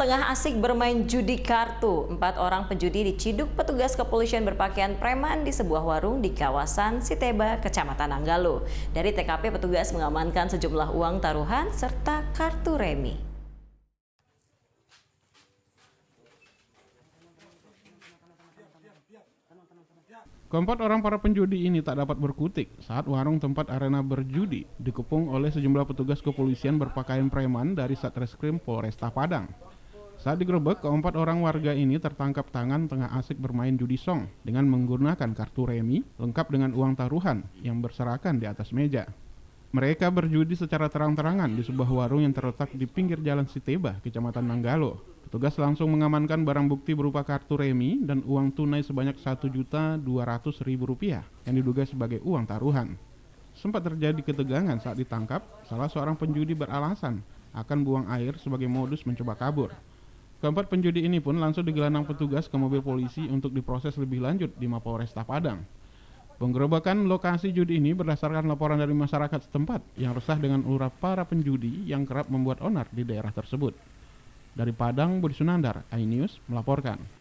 Tengah asik bermain judi kartu, empat orang penjudi diciduk petugas kepolisian berpakaian preman di sebuah warung di kawasan Siteba, Kecamatan Anggalu. Dari TKP, petugas mengamankan sejumlah uang taruhan serta kartu remi. Keempat orang para penjudi ini tak dapat berkutik saat warung tempat arena berjudi dikepung oleh sejumlah petugas kepolisian berpakaian preman dari Satreskrim Polresta Padang. Saat digerebek, keempat orang warga ini tertangkap tangan tengah asik bermain judi song dengan menggunakan kartu remi lengkap dengan uang taruhan yang berserakan di atas meja. Mereka berjudi secara terang-terangan di sebuah warung yang terletak di pinggir jalan Siteba, Kecamatan Nanggalo. Petugas langsung mengamankan barang bukti berupa kartu remi dan uang tunai sebanyak Rp1.200.000 yang diduga sebagai uang taruhan. Sempat terjadi ketegangan saat ditangkap, salah seorang penjudi beralasan akan buang air sebagai modus mencoba kabur. Keempat penjudi ini pun langsung digelandang petugas ke mobil polisi untuk diproses lebih lanjut di Mapolresta Padang. Penggerobakan lokasi judi ini berdasarkan laporan dari masyarakat setempat yang resah dengan ulah para penjudi yang kerap membuat onar di daerah tersebut. Dari Padang, Budi Sunandar, iNews melaporkan.